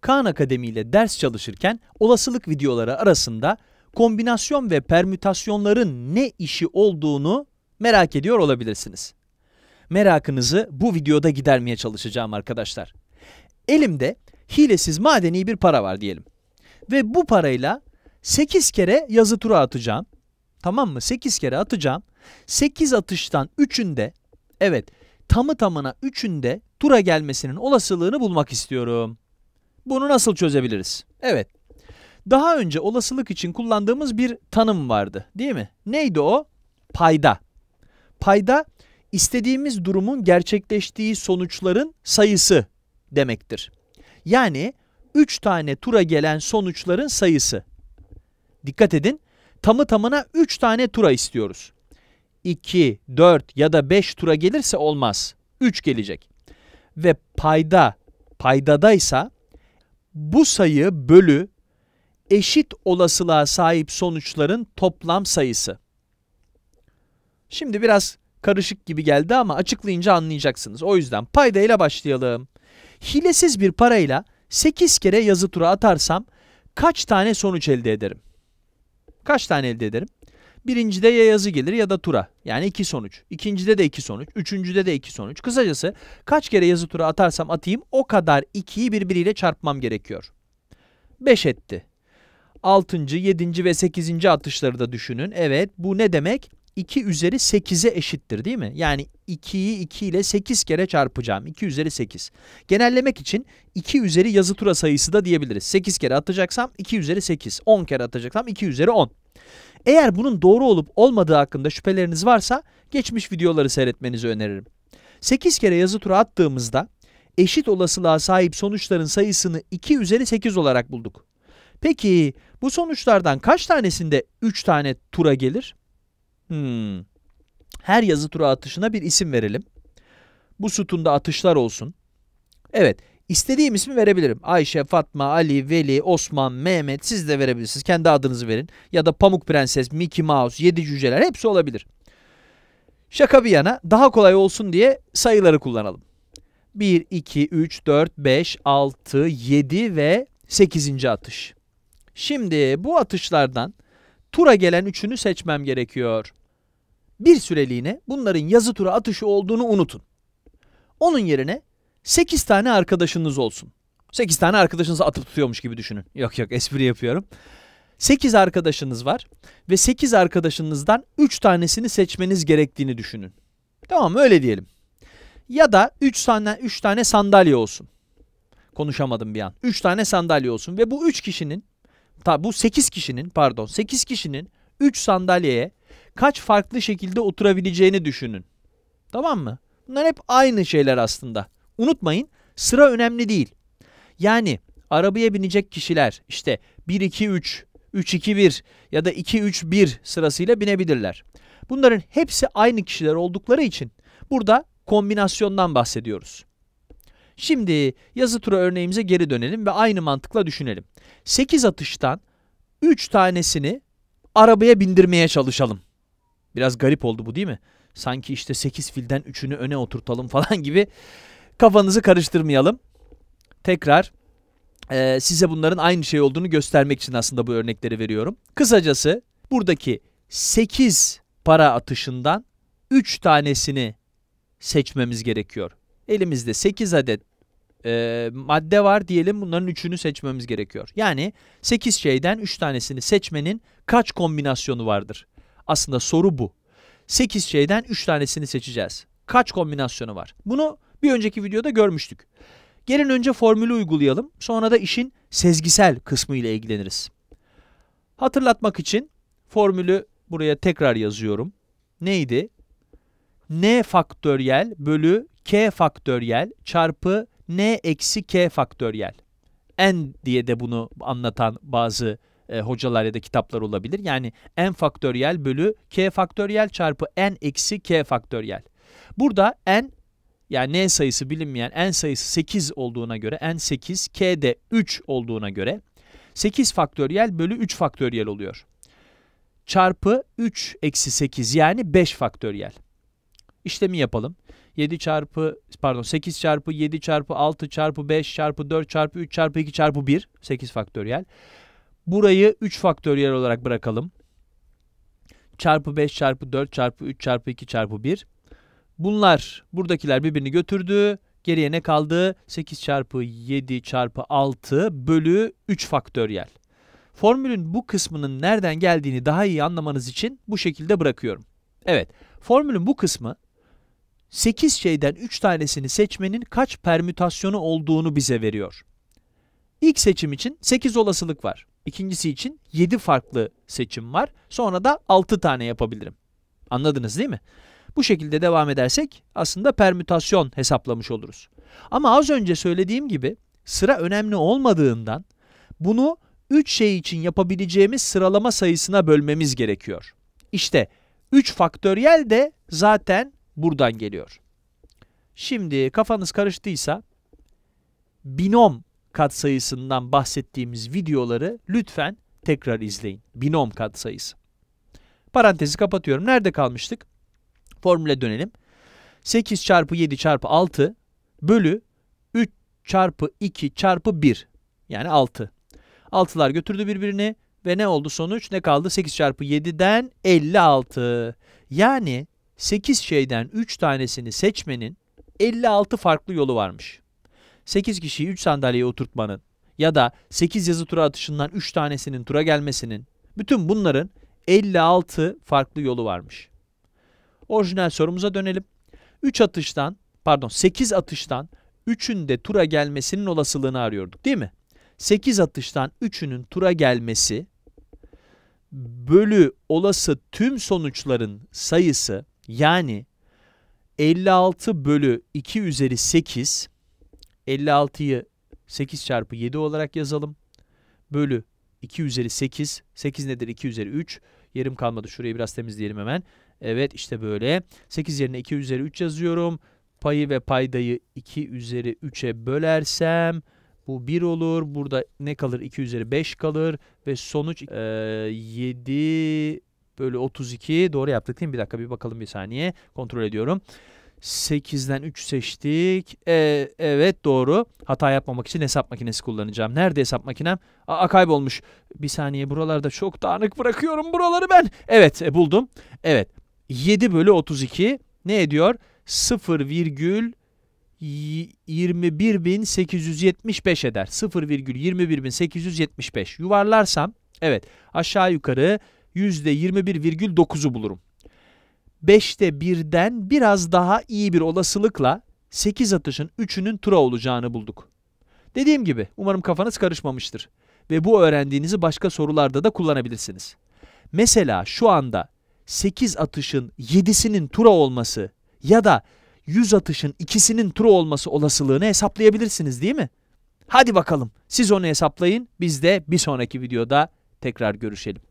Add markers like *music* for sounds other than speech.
Khan Akademi ile ders çalışırken olasılık videoları arasında kombinasyon ve permütasyonların ne işi olduğunu merak ediyor olabilirsiniz. Merakınızı bu videoda gidermeye çalışacağım arkadaşlar. Elimde hilesiz madeni bir para var diyelim. Ve bu parayla 8 kere yazı tura atacağım. Tamam mı? 8 kere atacağım. 8 atıştan 3'ünde, evet tamı tamına 3'ünde tura gelmesinin olasılığını bulmak istiyorum. Bunu nasıl çözebiliriz? Evet. Daha önce olasılık için kullandığımız bir tanım vardı değil mi? Neydi o? Payda. Payda istediğimiz durumun gerçekleştiği sonuçların sayısı demektir. Yani 3 tane tura gelen sonuçların sayısı. Dikkat edin tamı tamına 3 tane tura istiyoruz. 2, 4 ya da 5 tura gelirse olmaz. 3 gelecek. Ve payda, paydadaysa bu sayı bölü eşit olasılığa sahip sonuçların toplam sayısı. Şimdi biraz karışık gibi geldi ama açıklayınca anlayacaksınız. O yüzden paydayla başlayalım. Hilesiz bir parayla 8 kere yazı tura atarsam kaç tane sonuç elde ederim? Kaç tane elde ederim? Birincide ya yazı gelir ya da tura. Yani iki sonuç. İkincide de iki sonuç. Üçüncüde de iki sonuç. Kısacası kaç kere yazı tura atarsam atayım o kadar ikiyi birbiriyle çarpmam gerekiyor. 5 etti. altıncı yedinci ve sekizinci atışları da düşünün. Evet bu ne demek? 2 üzeri 8'e eşittir değil mi? Yani 2'yi 2 ile 8 kere çarpacağım. 2 üzeri 8. Genellemek için 2 üzeri yazı tura sayısı da diyebiliriz. 8 kere atacaksam 2 üzeri 8. 10 kere atacaksam 2 üzeri 10. Eğer bunun doğru olup olmadığı hakkında şüpheleriniz varsa geçmiş videoları seyretmenizi öneririm. 8 kere yazı tura attığımızda eşit olasılığa sahip sonuçların sayısını 2 üzeri 8 olarak bulduk. Peki bu sonuçlardan kaç tanesinde 3 tane tura gelir? Hmm. Her yazı tura atışına bir isim verelim. Bu sütunda atışlar olsun. Evet, İstediğim ismi verebilirim. Ayşe, Fatma, Ali, Veli, Osman, Mehmet siz de verebilirsiniz. Kendi adınızı verin. Ya da Pamuk Prenses, Mickey Mouse, Yedi Cüceler hepsi olabilir. Şaka bir yana daha kolay olsun diye sayıları kullanalım. 1, 2, 3, 4, 5, 6, 7 ve 8. atış. Şimdi bu atışlardan tura gelen üçünü seçmem gerekiyor. Bir süreliğine bunların yazı tura atışı olduğunu unutun. Onun yerine 8 tane arkadaşınız olsun. 8 tane arkadaşınızı atıp tutuyormuş gibi düşünün. Yok yok espri yapıyorum. 8 arkadaşınız var ve 8 arkadaşınızdan 3 tanesini seçmeniz gerektiğini düşünün. Tamam mı? Öyle diyelim. Ya da 3 tane 3 tane sandalye olsun. Konuşamadım bir an. 3 tane sandalye olsun ve bu 3 kişinin ta, bu 8 kişinin pardon 8 kişinin 3 sandalyeye kaç farklı şekilde oturabileceğini düşünün. Tamam mı? Bunlar hep aynı şeyler aslında. Unutmayın sıra önemli değil. Yani arabaya binecek kişiler işte 1-2-3, 3-2-1 ya da 2-3-1 sırasıyla binebilirler. Bunların hepsi aynı kişiler oldukları için burada kombinasyondan bahsediyoruz. Şimdi yazı tura örneğimize geri dönelim ve aynı mantıkla düşünelim. 8 atıştan 3 tanesini arabaya bindirmeye çalışalım. Biraz garip oldu bu değil mi? Sanki işte 8 filden 3'ünü öne oturtalım *laughs* falan gibi Kafanızı karıştırmayalım. Tekrar e, size bunların aynı şey olduğunu göstermek için aslında bu örnekleri veriyorum. Kısacası buradaki 8 para atışından 3 tanesini seçmemiz gerekiyor. Elimizde 8 adet e, madde var diyelim bunların 3'ünü seçmemiz gerekiyor. Yani 8 şeyden 3 tanesini seçmenin kaç kombinasyonu vardır? Aslında soru bu. 8 şeyden 3 tanesini seçeceğiz. Kaç kombinasyonu var? Bunu bir önceki videoda görmüştük. Gelin önce formülü uygulayalım. Sonra da işin sezgisel kısmı ile ilgileniriz. Hatırlatmak için formülü buraya tekrar yazıyorum. Neydi? n faktöryel bölü k faktöryel çarpı n eksi k faktöryel. n diye de bunu anlatan bazı e, hocalar ya da kitaplar olabilir. Yani n faktöryel bölü k faktöryel çarpı n eksi k faktöryel. Burada n yani n sayısı bilinmeyen n sayısı 8 olduğuna göre n 8, k de 3 olduğuna göre 8 faktöriyel bölü 3 faktöriyel oluyor. Çarpı 3 eksi 8 yani 5 faktöriyel. İşlemi yapalım. 7 çarpı pardon 8 çarpı 7 çarpı 6 çarpı 5 çarpı 4 çarpı 3 çarpı 2 çarpı 1 8 faktöriyel. Burayı 3 faktöriyel olarak bırakalım. Çarpı 5 çarpı 4 çarpı 3 çarpı 2 çarpı 1 Bunlar buradakiler birbirini götürdü. Geriye ne kaldı? 8 çarpı 7 çarpı 6 bölü 3 faktöriyel. Formülün bu kısmının nereden geldiğini daha iyi anlamanız için bu şekilde bırakıyorum. Evet, formülün bu kısmı 8 şeyden 3 tanesini seçmenin kaç permütasyonu olduğunu bize veriyor. İlk seçim için 8 olasılık var. İkincisi için 7 farklı seçim var. Sonra da 6 tane yapabilirim. Anladınız değil mi? Bu şekilde devam edersek aslında permütasyon hesaplamış oluruz. Ama az önce söylediğim gibi sıra önemli olmadığından bunu 3 şey için yapabileceğimiz sıralama sayısına bölmemiz gerekiyor. İşte 3 faktöriyel de zaten buradan geliyor. Şimdi kafanız karıştıysa binom katsayısından bahsettiğimiz videoları lütfen tekrar izleyin. Binom katsayısı. Parantezi kapatıyorum. Nerede kalmıştık? Formüle dönelim. 8 çarpı 7 çarpı 6 bölü 3 çarpı 2 çarpı 1 yani 6. 6'lar götürdü birbirini ve ne oldu sonuç? Ne kaldı? 8 çarpı 7'den 56. Yani 8 şeyden 3 tanesini seçmenin 56 farklı yolu varmış. 8 kişiyi 3 sandalyeye oturtmanın ya da 8 yazı tura atışından 3 tanesinin tura gelmesinin bütün bunların 56 farklı yolu varmış. Orijinal sorumuza dönelim. 3 atıştan pardon 8 atıştan 3'ün de tura gelmesinin olasılığını arıyorduk değil mi? 8 atıştan 3'ünün tura gelmesi bölü olası tüm sonuçların sayısı yani 56 bölü 2 üzeri 8 56'yı 8 çarpı 7 olarak yazalım. Bölü 2 üzeri 8. 8 nedir? 2 üzeri 3. Yerim kalmadı. Şurayı biraz temizleyelim hemen. Evet işte böyle. 8 yerine 2 üzeri 3 yazıyorum. Payı ve paydayı 2 üzeri 3'e bölersem bu 1 olur. Burada ne kalır? 2 üzeri 5 kalır. Ve sonuç e, 7 bölü 32. Doğru yaptık değil mi? Bir dakika bir bakalım bir saniye. Kontrol ediyorum. 8'den 3 seçtik. E, evet doğru. Hata yapmamak için hesap makinesi kullanacağım. Nerede hesap makinem? Aa kaybolmuş. Bir saniye buralarda çok dağınık bırakıyorum buraları ben. Evet e, buldum. Evet 7 bölü 32 ne ediyor? 0,21.875 eder. 0,21.875. Yuvarlarsam evet aşağı yukarı %21,9'u bulurum. 5'te birden biraz daha iyi bir olasılıkla 8 atışın 3'ünün tura olacağını bulduk. Dediğim gibi umarım kafanız karışmamıştır ve bu öğrendiğinizi başka sorularda da kullanabilirsiniz. Mesela şu anda 8 atışın 7'sinin tura olması ya da 100 atışın ikisinin tura olması olasılığını hesaplayabilirsiniz değil mi? Hadi bakalım siz onu hesaplayın biz de bir sonraki videoda tekrar görüşelim.